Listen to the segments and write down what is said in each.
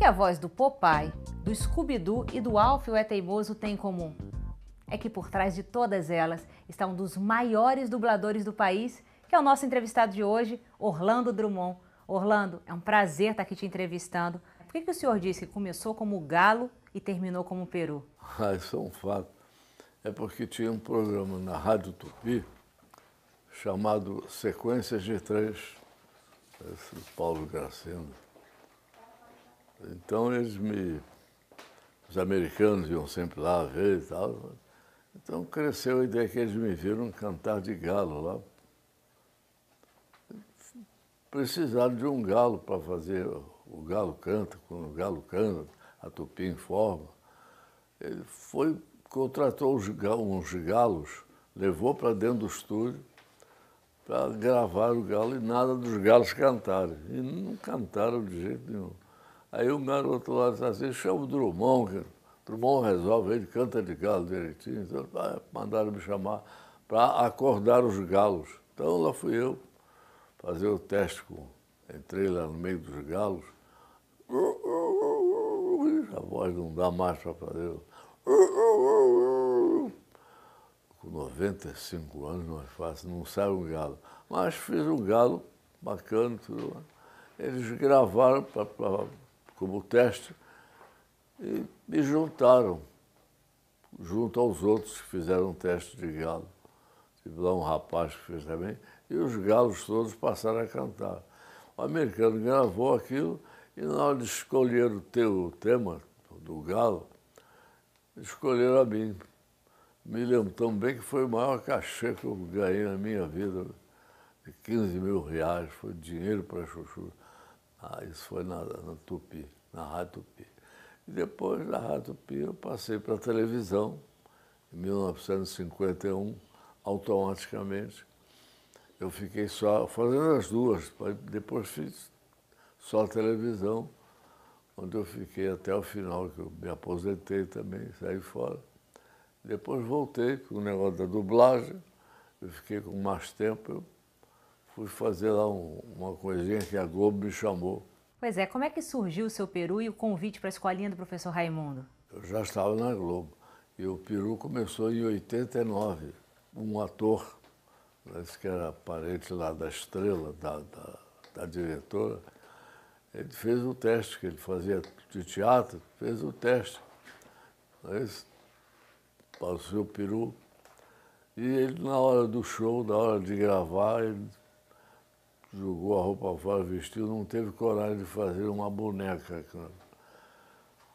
que a voz do Popeye, do Scooby-Doo e do Alfio É Teimoso tem em comum? É que por trás de todas elas está um dos maiores dubladores do país, que é o nosso entrevistado de hoje, Orlando Drummond. Orlando, é um prazer estar aqui te entrevistando. Por que, que o senhor disse que começou como galo e terminou como peru? Ah, isso é um fato. É porque tinha um programa na Rádio Tupi chamado Sequências de Três, esse Paulo Gracendo então eles me. Os americanos iam sempre lá ver e tal. Então cresceu a ideia que eles me viram cantar de galo lá. Precisaram de um galo para fazer o galo canta, quando o galo canta, a tupi informa. Ele foi, contratou uns galos, levou para dentro do estúdio para gravar o galo e nada dos galos cantarem. E não cantaram de jeito nenhum. Aí o garoto lá disse assim, chama o Drummond, que Drummond resolve, ele canta de galo direitinho. Então, ah, mandaram me chamar para acordar os galos. Então lá fui eu fazer o teste com. Entrei lá no meio dos galos. A voz não dá mais para fazer. Com 95 anos não é fácil, não sai um galo. Mas fiz um galo bacana, tudo. Eles gravaram para como teste, e me juntaram, junto aos outros que fizeram teste de galo. Tive lá um rapaz que fez também, e os galos todos passaram a cantar. O americano gravou aquilo e na hora de escolher o, teu, tema do galo, escolheram a mim. Me lembro tão bem que foi o maior cachê que eu ganhei na minha vida, de 15 mil reais, foi dinheiro para chuchu. Ah, isso foi na, na Tupi, na Rádio Tupi. E depois da Rádio Tupi eu passei para a televisão, em 1951, automaticamente. Eu fiquei só fazendo as duas, depois fiz só a televisão, onde eu fiquei até o final, que eu me aposentei também, saí fora. Depois voltei com o negócio da dublagem, eu fiquei com mais tempo, eu fui fazer lá um, uma coisinha que a Globo me chamou. Pois é, como é que surgiu o seu peru e o convite para a escolinha do professor Raimundo? Eu já estava na Globo e o peru começou em 89. Um ator, que era parente lá da estrela, da, da, da diretora, ele fez o teste que ele fazia de teatro, fez o teste. Mas passou o peru e ele, na hora do show, na hora de gravar, ele jogou a roupa fora, vestiu, não teve coragem de fazer uma boneca, cara.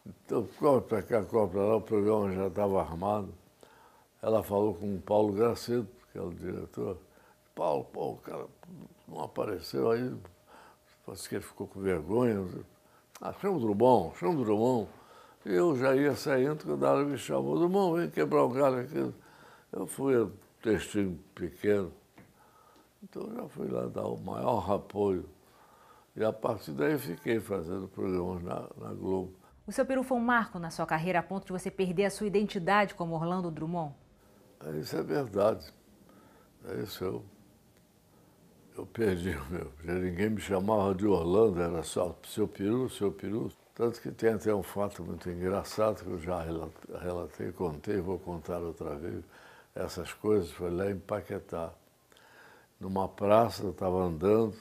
Então, corre para cá, corre para lá, o programa já estava armado. Ela falou com o Paulo Gracido que era é o diretor. Paulo, pô, o cara não apareceu aí, parece que ele ficou com vergonha. Ah, chama o Drummond, chama o Drummond. Eu já ia saindo quando ela me chamou, Drummond, vem quebrar o galho aqui. Eu fui um textinho pequeno, então eu já fui lá dar o maior apoio. E a partir daí fiquei fazendo programas na, na Globo. O seu peru foi um marco na sua carreira a ponto de você perder a sua identidade como Orlando Drummond? É, isso é verdade. É isso eu. Eu perdi o meu. Já ninguém me chamava de Orlando, era só seu peru, seu peru. Tanto que tem até um fato muito engraçado que eu já relatei, contei, vou contar outra vez. Essas coisas foi lá em Paquetá numa praça, estava andando,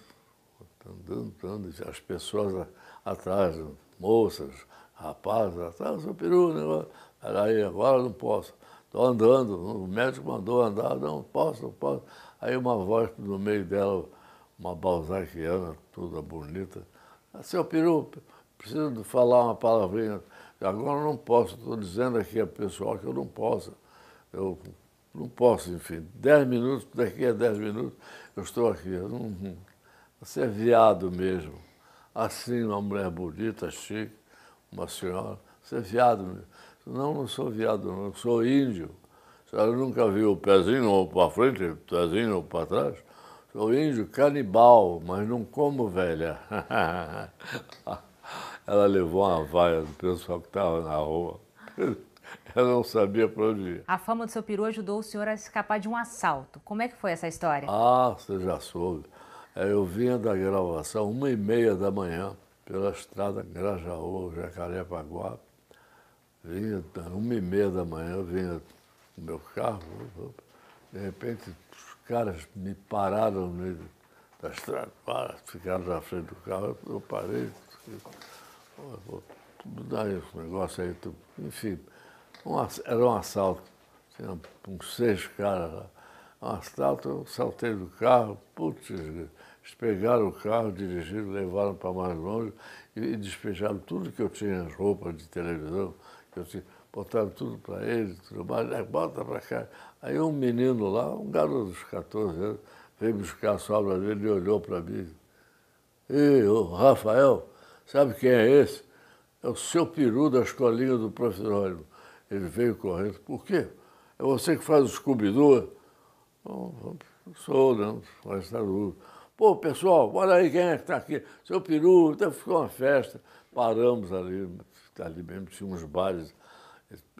andando, andando, as pessoas atrás, moças, rapazes, atrás, seu peru, né? aí agora não posso. Estou andando, o médico mandou andar, não posso, não posso. Aí uma voz no meio dela, uma balzaquiana, toda bonita, seu peru, preciso falar uma palavrinha. Agora não posso, estou dizendo aqui ao pessoal que eu não posso. Eu não posso, enfim, dez minutos, daqui a dez minutos eu estou aqui. você é viado mesmo. Assim, uma mulher bonita, chique, uma senhora, você é viado mesmo. Não, não sou viado, não, eu sou índio. Ela nunca viu o pezinho para frente, o pezinho para trás. Sou índio canibal, mas não como velha. Ela levou uma vaia do pessoal que estava na rua. Eu não sabia para onde ir. A fama do seu peru ajudou o senhor a escapar de um assalto. Como é que foi essa história? Ah, você já soube. É, eu vinha da gravação uma e meia da manhã pela estrada Grajaú, Jacarepaguá. Vinha uma e meia da manhã, eu vinha com meu carro. De repente, os caras me pararam no meio da estrada, ficaram na frente do carro. Eu parei. Pô, pô, dá esse negócio aí. Tu... Enfim, um, era um assalto. Tinha uns seis caras lá. Um assalto, eu saltei do carro, putz, eles pegaram o carro, dirigiram, levaram para mais longe e, e despejaram tudo que eu tinha, as roupas de televisão, que eu tinha, botaram tudo para eles, tudo mais, né, bota para cá. Aí um menino lá, um garoto dos 14 anos, veio buscar a sobra dele e olhou para mim. Ei, ô Rafael, sabe quem é esse? É o seu peru da escolinha do professor Olho. Ele veio correndo. Por quê? É você que faz o descobridor? Não, sou, não, faz tá Pô, pessoal, olha aí quem é que está aqui. Seu peru, então ficou uma festa. Paramos ali, tá ali mesmo, tinha uns bares.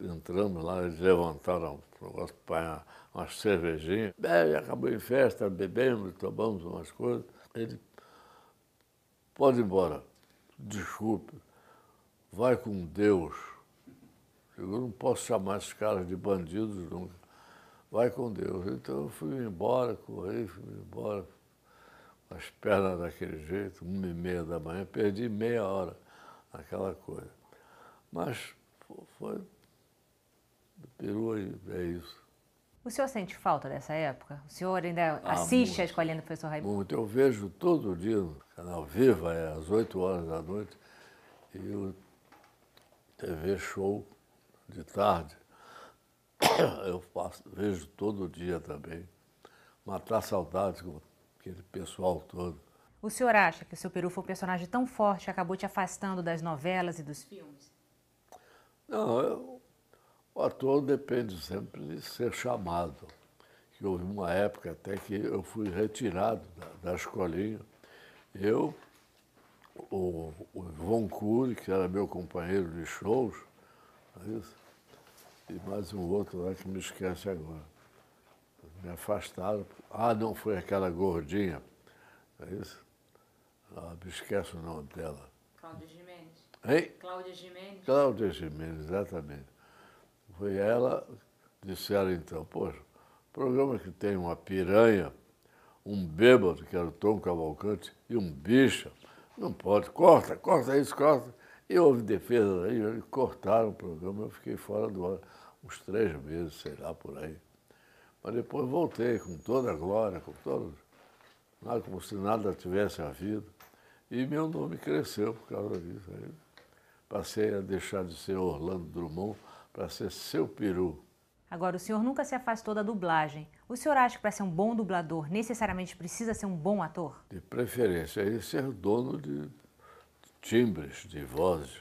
Entramos lá, eles levantaram o negócio para umas cervejinhas. Bem, acabou em festa, bebemos, tomamos umas coisas. Ele, pode ir embora, desculpe, vai com Deus. Eu não posso chamar esses caras de bandidos nunca. Vai com Deus. Então eu fui embora, corri, fui embora, com as pernas daquele jeito, uma e meia da manhã, perdi meia hora naquela coisa. Mas foi do Peru é isso. O senhor sente falta dessa época? O senhor ainda ah, assiste muito, a escolhendo do professor Raimundo? Muito. Eu vejo todo dia no canal Viva, é às 8 horas da noite, e o TV Show de tarde, eu faço, vejo todo dia também, matar saudades com aquele pessoal todo. O senhor acha que o seu Peru foi um personagem tão forte que acabou te afastando das novelas e dos filmes? Não, eu, o ator depende sempre de ser chamado. Que houve uma época até que eu fui retirado da, da escolinha. Eu, o, o Von Cury, que era meu companheiro de shows, não é isso? E mais um outro lá que me esquece agora. Me afastaram. Ah, não foi aquela gordinha. Não é isso? Ah, me esquece o nome dela. Cláudia Jimenez. Hein? Cláudia Jimenez. Cláudia Jimenez, exatamente. Foi ela, disseram então, poxa, programa que tem uma piranha, um bêbado, que era o Tom Cavalcante, e um bicha. Não pode, corta, corta isso, corta. E houve defesa daí, eles cortaram o programa, eu fiquei fora do ar uns três meses, sei lá, por aí. Mas depois voltei com toda a glória, com todo, nada, como se nada tivesse havido. E meu nome cresceu por causa disso. Aí passei a deixar de ser Orlando Drummond para ser seu peru. Agora, o senhor nunca se afastou da dublagem. O senhor acha que para ser um bom dublador necessariamente precisa ser um bom ator? De preferência, é ser dono de timbres de vozes.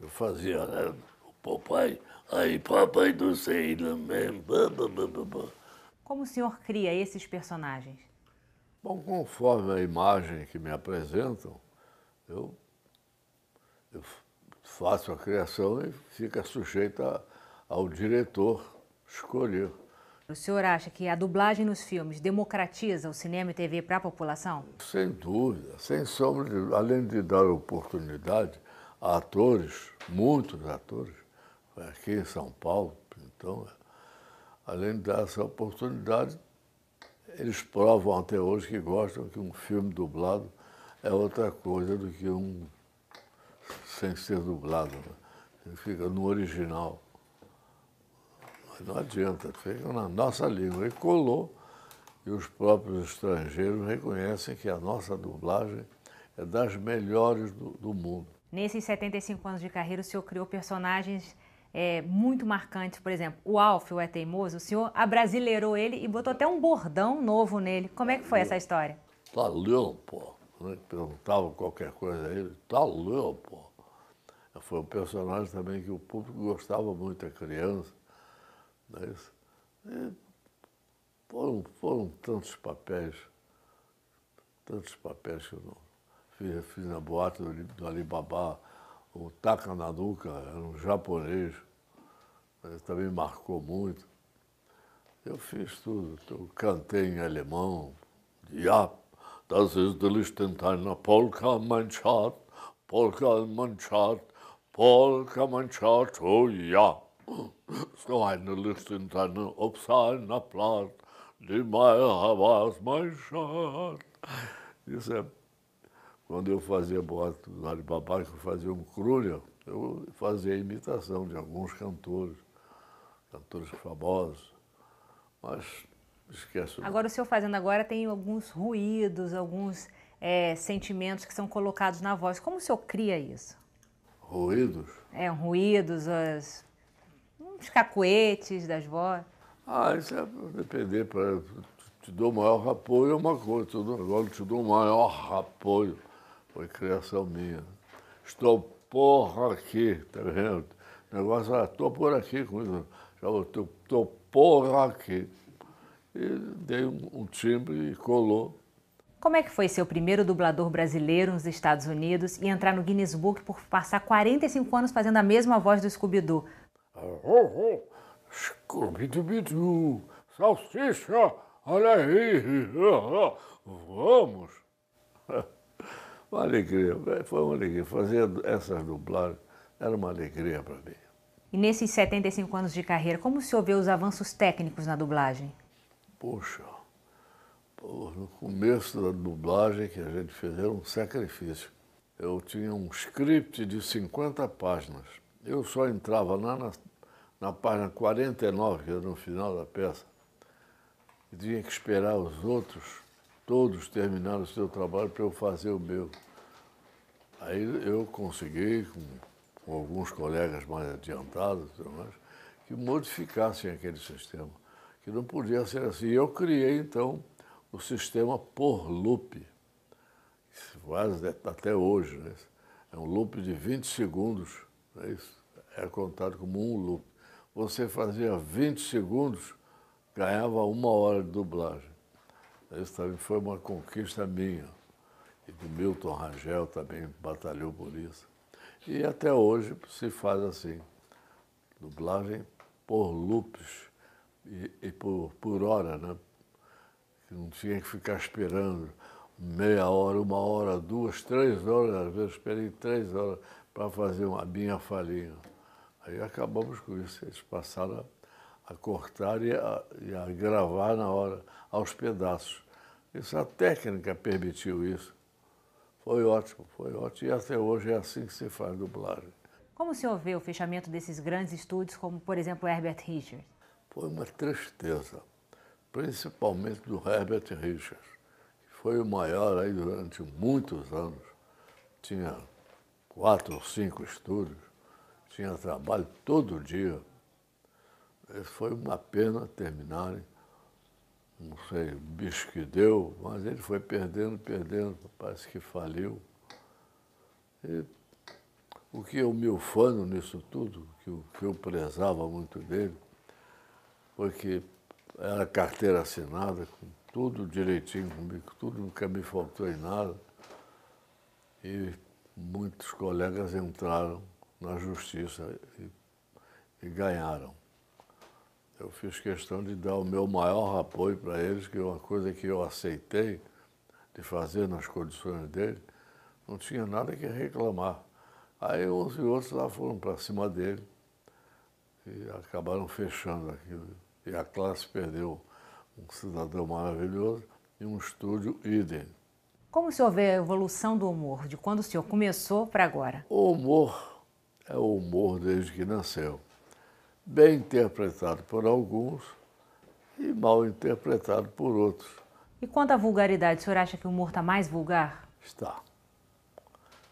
Eu fazia né? o papai, aí papai do Sailor Como o senhor cria esses personagens? Bom, conforme a imagem que me apresentam, eu, eu faço a criação e fica sujeita ao diretor escolher. O senhor acha que a dublagem nos filmes democratiza o cinema e TV para a população? Sem dúvida, sem sombra de Além de dar oportunidade a atores, muitos atores, né, aqui em São Paulo, então, além de dar essa oportunidade, eles provam até hoje que gostam que um filme dublado é outra coisa do que um sem ser dublado. Né? Ele fica no original não adianta, fica na nossa língua. E colou, e os próprios estrangeiros reconhecem que a nossa dublagem é das melhores do, do mundo. Nesses 75 anos de carreira, o senhor criou personagens é, muito marcantes. Por exemplo, o Alf, o É Teimoso, o senhor abrasileirou ele e botou até um bordão novo nele. Como é que foi essa história? Tá limpo. Né? Perguntava qualquer coisa a ele, tá pô. Foi um personagem também que o público gostava muito, a criança. Não é isso? E é, foram, foram tantos papéis, tantos papéis que eu não fiz, fiz na boate do, do Alibaba, o Taka Nanuka, era um japonês, mas também marcou muito. Eu fiz tudo, eu cantei em alemão, ja, das ist die Liechtensteiner Polka, mein Schatz, Polka, mein Polka, mein Schatz, oh ja. So eine Lichtinterne ob sein Applaus, de maior voz mais chata. Isso é. Quando eu fazia boato do de que eu fazia um crulho, eu fazia imitação de alguns cantores, cantores famosos, mas esqueço. Agora, o senhor fazendo agora tem alguns ruídos, alguns é, sentimentos que são colocados na voz. Como o senhor cria isso? Ruídos? É, ruídos, as os cacuetes das vós? Ah, isso é depender. Pra, te dou o maior apoio é uma coisa, te dou, agora te dou o maior apoio. Foi criação minha. Estou porra aqui, tá vendo? O negócio era, é, estou por aqui, isso. já estou porra aqui. E dei um, um timbre e colou. Como é que foi ser o primeiro dublador brasileiro nos Estados Unidos e entrar no Guinness Book por passar 45 anos fazendo a mesma voz do Scooby-Doo? Oh, oh. Scooby-Doo, salsicha, olha aí, vamos. Uma alegria, foi uma alegria. Fazer essas dublagens era uma alegria para mim. E nesses 75 anos de carreira, como o senhor vê os avanços técnicos na dublagem? Poxa, no começo da dublagem que a gente fez era um sacrifício. Eu tinha um script de 50 páginas. Eu só entrava lá na, na página 49, que era é no final da peça, eu tinha que esperar os outros, todos terminaram o seu trabalho para eu fazer o meu. Aí eu consegui, com, com alguns colegas mais adiantados, mais, que modificassem aquele sistema, que não podia ser assim. Eu criei, então, o sistema por loop, faz até hoje, né? é um loop de 20 segundos, é isso? é contado como um loop você fazia 20 segundos, ganhava uma hora de dublagem. Isso também foi uma conquista minha. E do Milton Rangel também batalhou por isso. E até hoje se faz assim, dublagem por loops e, e por, por hora, né? Não tinha que ficar esperando meia hora, uma hora, duas, três horas, às vezes esperei três horas para fazer uma minha falinha. Aí acabamos com isso. Eles passaram a, a cortar e a, e a, gravar na hora, aos pedaços. Isso, a técnica permitiu isso. Foi ótimo, foi ótimo. E até hoje é assim que se faz dublagem. Como o senhor vê o fechamento desses grandes estúdios, como, por exemplo, Herbert Richards? Foi uma tristeza, principalmente do Herbert Richards, que foi o maior aí durante muitos anos. Tinha quatro ou cinco estúdios tinha trabalho todo dia. Foi uma pena terminarem. Não sei, o bicho que deu, mas ele foi perdendo, perdendo, parece que faliu. E o que eu me ufano nisso tudo, que eu, que eu prezava muito dele, foi que era carteira assinada, com tudo direitinho comigo, tudo nunca me faltou em nada. E muitos colegas entraram na justiça e, e ganharam. Eu fiz questão de dar o meu maior apoio para eles, que é uma coisa que eu aceitei de fazer nas condições dele, não tinha nada que reclamar. Aí uns e outros lá foram para cima dele e acabaram fechando aquilo. E a classe perdeu um cidadão maravilhoso e um estúdio idem. Como o senhor vê a evolução do humor, de quando o senhor começou para agora? O humor é o humor desde que nasceu. Bem interpretado por alguns e mal interpretado por outros. E quanto à vulgaridade, o senhor acha que o humor está mais vulgar? Está.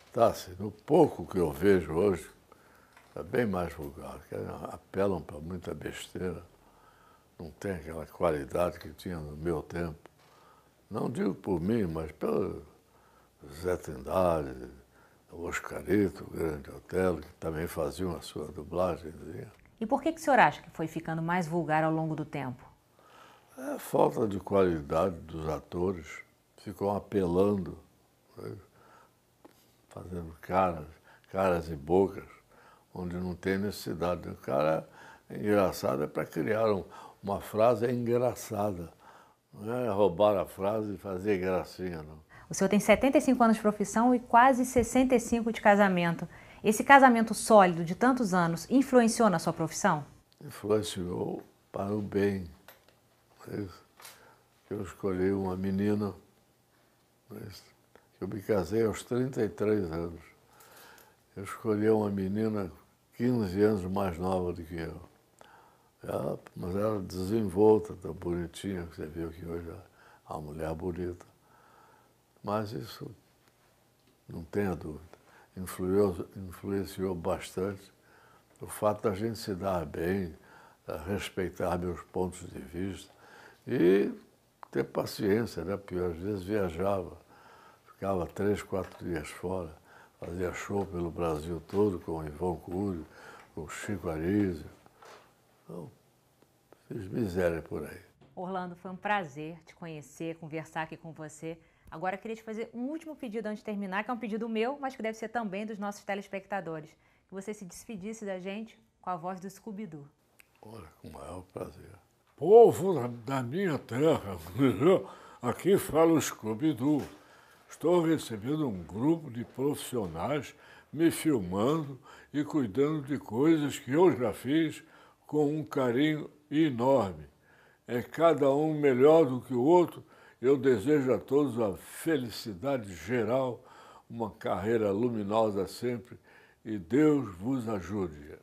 Está, sim. No pouco que eu vejo hoje, está é bem mais vulgar. Apelam para muita besteira. Não tem aquela qualidade que tinha no meu tempo. Não digo por mim, mas pelo Zé Trindade, o Oscarito, o Grande Otelo, que também faziam a sua dublagem. E por que, que o senhor acha que foi ficando mais vulgar ao longo do tempo? É a falta de qualidade dos atores. Ficam apelando, né? fazendo caras, caras e bocas, onde não tem necessidade. O cara é engraçado é para criar um, uma frase é engraçada. Não é roubar a frase e fazer gracinha, não. O senhor tem 75 anos de profissão e quase 65 de casamento. Esse casamento sólido de tantos anos influenciou na sua profissão? Influenciou para o bem. Eu escolhi uma menina. Eu me casei aos 33 anos. Eu escolhi uma menina 15 anos mais nova do que eu. Ela, mas ela desenvolta, tão bonitinha, que você viu que hoje é uma mulher bonita. Mas isso, não tenha dúvida, influiu, influenciou bastante o fato da gente se dar bem, respeitar meus pontos de vista e ter paciência, né? Porque às vezes viajava, ficava três, quatro dias fora, fazia show pelo Brasil todo com o Ivão Cúrio, com o Chico Anísio. Então, fiz miséria por aí. Orlando, foi um prazer te conhecer, conversar aqui com você. Agora queria te fazer um último pedido antes de terminar, que é um pedido meu, mas que deve ser também dos nossos telespectadores. Que você se despedisse da gente com a voz do Scooby-Doo. Ora, com o maior prazer. Povo da minha terra, aqui fala o Scooby-Doo. Estou recebendo um grupo de profissionais me filmando e cuidando de coisas que eu já fiz com um carinho enorme. É cada um melhor do que o outro eu desejo a todos uma felicidade geral, uma carreira luminosa sempre e Deus vos ajude.